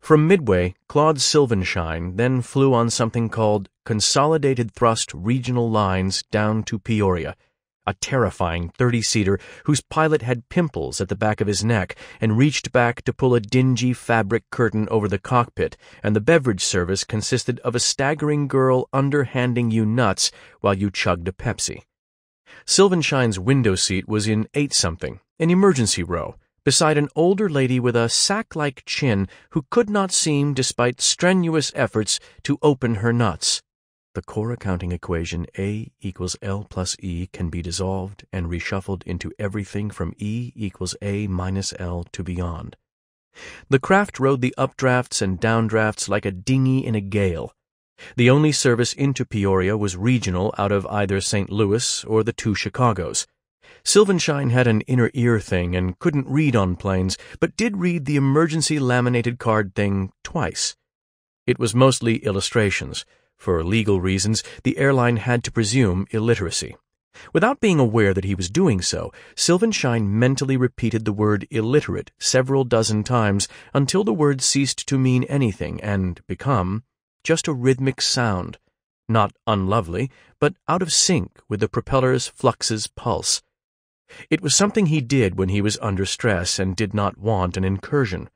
From Midway, Claude Silvenshine then flew on something called Consolidated Thrust Regional Lines down to Peoria, a terrifying 30-seater whose pilot had pimples at the back of his neck and reached back to pull a dingy fabric curtain over the cockpit, and the beverage service consisted of a staggering girl underhanding you nuts while you chugged a Pepsi. Silvenshine's window seat was in 8-something, an emergency row, beside an older lady with a sack-like chin who could not seem, despite strenuous efforts, to open her nuts. The core accounting equation A equals L plus E can be dissolved and reshuffled into everything from E equals A minus L to beyond. The craft rode the updrafts and downdrafts like a dinghy in a gale. The only service into Peoria was regional out of either St. Louis or the two Chicagos. Sylvanshein had an inner ear thing and couldn't read on planes, but did read the emergency laminated card thing twice. It was mostly illustrations. For legal reasons, the airline had to presume illiteracy. Without being aware that he was doing so, Sylvanshein mentally repeated the word illiterate several dozen times until the word ceased to mean anything and become just a rhythmic sound, not unlovely, but out of sync with the propeller's flux's pulse. It was something he did when he was under stress and did not want an incursion.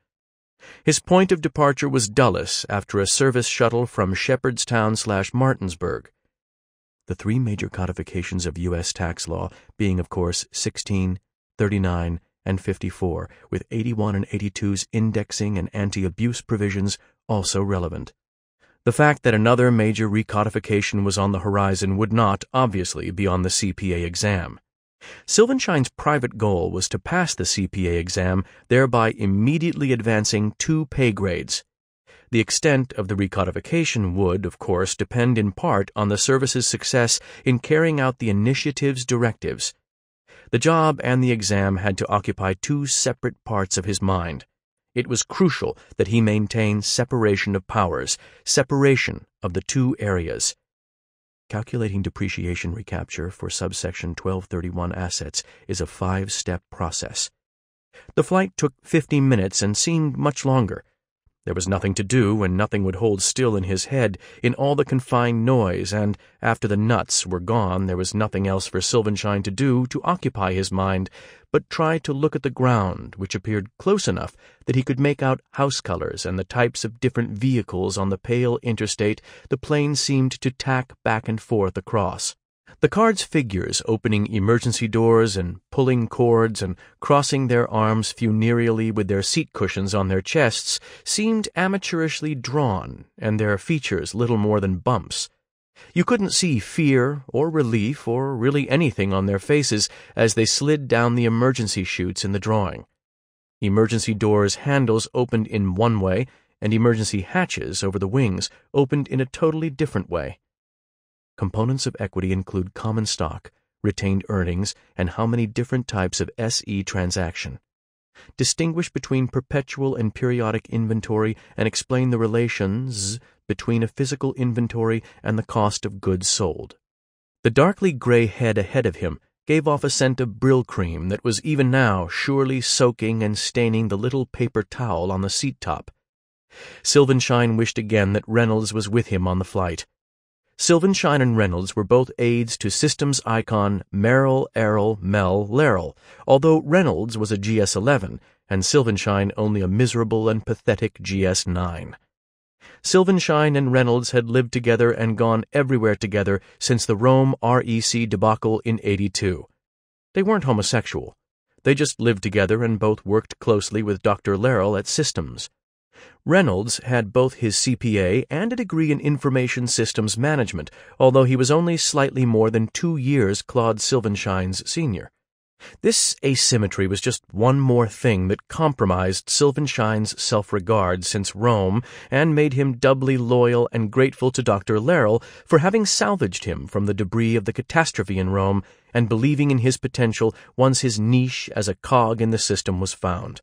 His point of departure was Dulles after a service shuttle from Shepherdstown slash Martinsburg. The three major codifications of U.S. tax law being, of course, 16, 39, and 54, with 81 and 82's indexing and anti-abuse provisions also relevant. The fact that another major recodification was on the horizon would not, obviously, be on the CPA exam. Silvenschein's private goal was to pass the CPA exam, thereby immediately advancing two pay grades. The extent of the recodification would, of course, depend in part on the service's success in carrying out the initiative's directives. The job and the exam had to occupy two separate parts of his mind. It was crucial that he maintain separation of powers, separation of the two areas. Calculating depreciation recapture for subsection 1231 assets is a five-step process. The flight took 50 minutes and seemed much longer, there was nothing to do and nothing would hold still in his head in all the confined noise, and after the nuts were gone there was nothing else for Sylvanshine to do to occupy his mind but try to look at the ground, which appeared close enough that he could make out house colors and the types of different vehicles on the pale interstate the plane seemed to tack back and forth across. The card's figures opening emergency doors and pulling cords and crossing their arms funereally with their seat cushions on their chests seemed amateurishly drawn and their features little more than bumps. You couldn't see fear or relief or really anything on their faces as they slid down the emergency chutes in the drawing. Emergency doors' handles opened in one way, and emergency hatches over the wings opened in a totally different way. Components of equity include common stock, retained earnings, and how many different types of SE transaction. Distinguish between perpetual and periodic inventory and explain the relations between a physical inventory and the cost of goods sold. The darkly gray head ahead of him gave off a scent of brill cream that was even now surely soaking and staining the little paper towel on the seat top. Sylvanshine wished again that Reynolds was with him on the flight. Sylvan and Reynolds were both aides to systems icon Merrill Errol Mel Lerrell, although Reynolds was a GS-11 and Sylvanshine only a miserable and pathetic GS-9. Sylvanshine and Reynolds had lived together and gone everywhere together since the Rome REC debacle in 82. They weren't homosexual. They just lived together and both worked closely with Dr. Lerrell at Systems. Reynolds had both his CPA and a degree in information systems management, although he was only slightly more than two years Claude Silvenshine's senior. This asymmetry was just one more thing that compromised Silvenshine's self-regard since Rome and made him doubly loyal and grateful to Dr. Larrell for having salvaged him from the debris of the catastrophe in Rome and believing in his potential once his niche as a cog in the system was found.